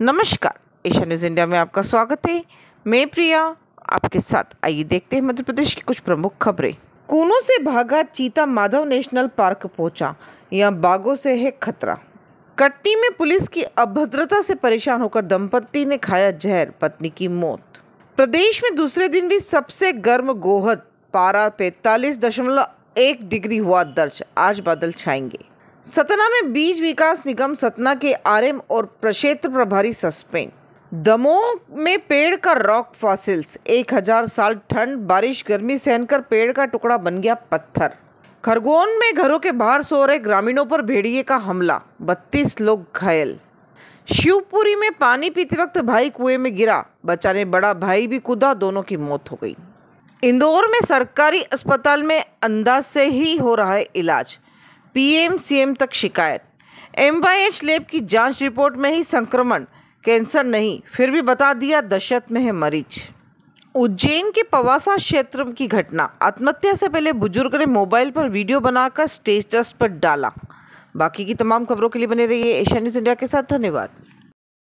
नमस्कार Asia news India में आपका स्वागत है मैं प्रिया आपके साथ आइए देखते हैं मध्य प्रदेश की कुछ प्रमुख खबरें कोनों से भागा चीता माधव नेशनल पार्क पहुंचा यहाँ बाघों से है खतरा कटनी में पुलिस की अभद्रता से परेशान होकर दंपति ने खाया जहर पत्नी की मौत प्रदेश में दूसरे दिन भी सबसे गर्म गोहद पारा पैतालीस दशमलव एक डिग्री हुआ दर्ज आज बादल छाएंगे सतना में बीज विकास निगम सतना के आरएम और प्रक्षेत्र प्रभारी सस्पेंड दमोह में पेड़ का रॉक फॉसिल्स एक हजार साल ठंड बारिश गर्मी सहन कर पेड़ का टुकड़ा बन गया पत्थर खरगोन में घरों के बाहर सो रहे ग्रामीणों पर भेड़िए का हमला बत्तीस लोग घायल शिवपुरी में पानी पीते वक्त भाई कुएं में गिरा बचाने बड़ा भाई भी कूदा दोनों की मौत हो गई इंदौर में सरकारी अस्पताल में अंदाज से ही हो रहा है इलाज पीएम सीएम तक शिकायत एम लैब की जांच रिपोर्ट में ही संक्रमण कैंसर नहीं फिर भी बता दिया दहशत में है मरीज उज्जैन के पवासा क्षेत्र की घटना आत्महत्या से पहले बुजुर्ग ने मोबाइल पर वीडियो बनाकर स्टेटस पर डाला बाकी की तमाम खबरों के लिए बने रहिए एशिया न्यूज़ इंडिया के साथ धन्यवाद